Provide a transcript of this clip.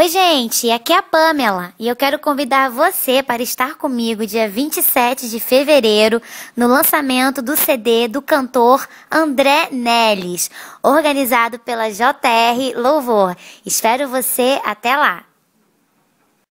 Oi, gente, aqui é a Pamela e eu quero convidar você para estar comigo dia 27 de fevereiro no lançamento do CD do cantor André Nelis, organizado pela JR Louvor. Espero você até lá!